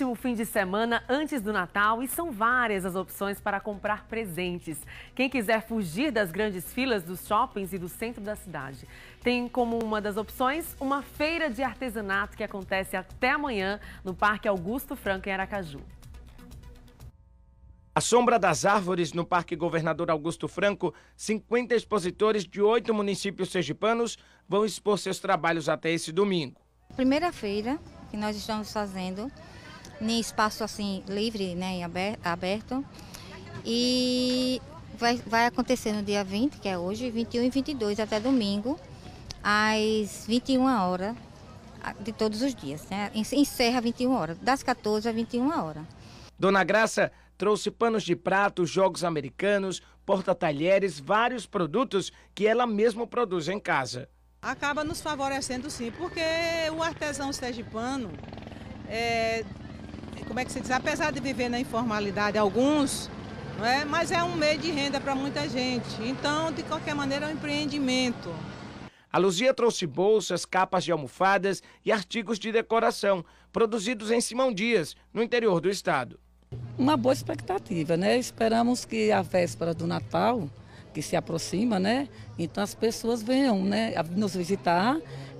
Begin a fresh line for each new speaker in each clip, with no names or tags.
último fim de semana antes do Natal e são várias as opções para comprar presentes. Quem quiser fugir das grandes filas dos shoppings e do centro da cidade, tem como uma das opções uma feira de artesanato que acontece até amanhã no Parque Augusto Franco em Aracaju.
A sombra das árvores no Parque Governador Augusto Franco, 50 expositores de oito municípios sergipanos vão expor seus trabalhos até esse domingo.
Primeira feira que nós estamos fazendo em espaço assim livre, né, aberto. E vai, vai acontecer no dia 20, que é hoje, 21 e 22 até domingo, às 21 horas de todos os dias, né? Encerra 21 horas, das 14 às 21 horas.
Dona Graça trouxe panos de prato, jogos americanos, porta-talheres, vários produtos que ela mesma produz em casa.
Acaba
nos favorecendo sim, porque o artesão sergipano é, como é que se diz, apesar de viver na informalidade, alguns, não é? mas é um meio de renda para muita gente. Então, de qualquer maneira, é um empreendimento.
A Luzia trouxe bolsas, capas de almofadas e artigos de decoração, produzidos em Simão Dias, no interior do estado.
Uma boa expectativa, né? Esperamos que a véspera do Natal que se aproxima, né? Então as pessoas venham, né, nos visitar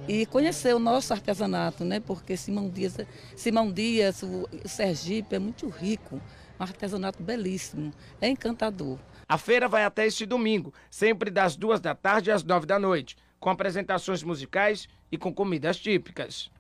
e conhecer o nosso artesanato, né? Porque Simão Dias, Simão Dias, o
Sergipe é muito rico, um artesanato belíssimo, é encantador. A feira vai até este domingo, sempre das duas da tarde às nove da noite, com apresentações musicais e com comidas típicas.